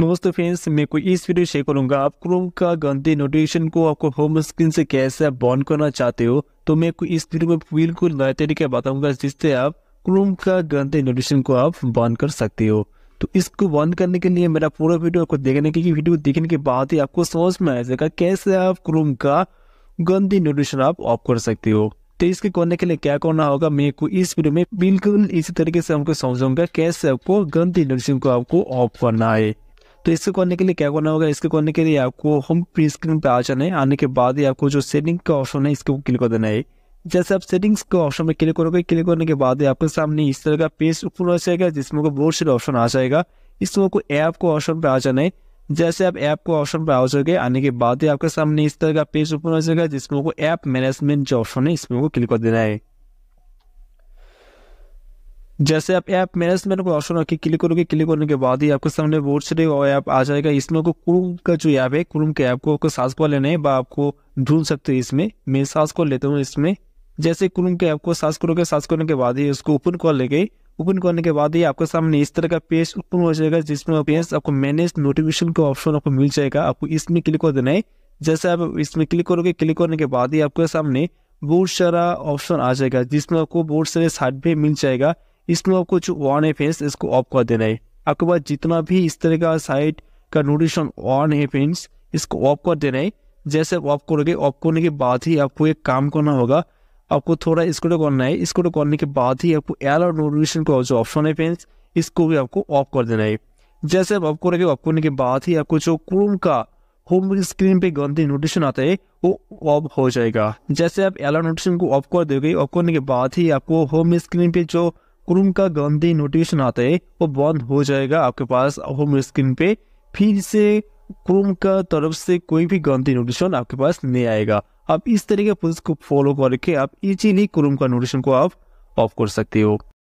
दोस्तों फ्रेंड्स मैं कोई इस वीडियो शेयर करूंगा आप क्रोम का गंदे नोटिफिकेशन को आपको होम स्क्रीन से कैसे बॉन करना चाहते हो तो मैं कोई इस वीडियो में बिल्कुल नया तरीके बताऊंगा जिससे आप क्रोम का गंदे नोटिफिकेशन को आप बॉन कर सकते हो तो इसको बंद करने के लिए मेरा पूरा वीडियो आपको देखने की वीडियो देखने के बाद ही आपको समझ में आ जाएगा कैसे आप क्रोम का गंदी नोटिफिकेशन आप ऑफ कर सकते हो तो इसके करने के लिए क्या करना होगा मैं को इस वीडियो में बिल्कुल इसी तरीके से हमको समझाऊंगा कैसे आपको गंदी नोटिफिकेशन को आपको ऑफ करना है तो इसको करने के लिए क्या करना होगा इसको करने के लिए आपको होम प्री स्क्रीन पर आ जाना है आने के बाद ही आपको जो सेटिंग का ऑप्शन है इसको क्लिक कर देना है जैसे आप सेटिंग्स के ऑप्शन में क्लिक करोगे क्लिक करने के बाद आपके सामने इस तरह का पेज ऊपर आ जाएगा जिसमें को बहुत सारे ऑप्शन आ जाएगा इसमें आपको ऐप को ऑप्शन पर आ जाना है जैसे आप ऐप को ऑप्शन पर आ जाओगे आने के बाद ही आपके सामने इस तरह का पेज ओपन हो जाएगा जिसमें को ऐप मैनेजमेंट जो ऑप्शन है इसमें को क्लिक कर देना है जैसे आप ऐप मेरे मैंने ऑप्शन रखिए क्लिक करोगे क्लिक करने के बाद ही आपके सामने वोट से और ऐप आ जाएगा इसमें आपको क्रूम का जो ऐप है क्रूम के ऐप को आपको सास को लेना है बा आपको ढूंढ सकते हो इसमें मैं सास को लेता हूँ इसमें जैसे क्रूम के ऐप को सास करोगे सास करने के बाद ही उसको ओपन कर ले गई ओपन करने के बाद ही आपके सामने इस तरह का पेज ओपन हो जाएगा जिसमें पेज आपको मैनेज नोटिफिकेशन का ऑप्शन आपको मिल जाएगा आपको इसमें क्लिक कर देना है जैसे आप इसमें क्लिक करोगे क्लिक करने के बाद ही आपके सामने बहुत सारा ऑप्शन आ जाएगा जिसमें आपको बहुत सारे साइड भी मिल जाएगा इसमें आपको जो ऑन है फ्रेंड्स इसको ऑफ कर देना है आपके पास जितना भी इस तरह का साइट का नोटिफिकेशन ऑन है फ्रेंड्स इसको ऑफ कर देना है जैसे आप ऑफ करोगे ऑफ करने के बाद ही आपको एक काम करना होगा आपको थोड़ा इसको करना है इसको करने के बाद ही आपको एल और नोटिफिकेशन का जो ऑप्शन है फ्रेंड्स इसको भी आपको ऑफ कर देना है जैसे आप ऑफ करोगे ऑफ करने के बाद ही आपको जो क्रोम का होम स्क्रीन पे गंदे नोटिफिकेशन आता है वो ऑफ हो जाएगा जैसे आप एला नोटिफिकेशन को ऑफ कर दोगे ऑफ करने के बाद ही आपको होम स्क्रीन पे जो क्रोम का गंदी नोटिफिकेशन आता है वो बंद हो जाएगा आपके पास होम स्क्रीन पे फिर से क्रोम का तरफ से कोई भी गंदी नोटिफिकेशन आपके पास नहीं आएगा आप इस तरीके पुलिस को फॉलो करके आप इजीली क्रोम का नोटिफिकेशन को आप ऑफ कर सकते हो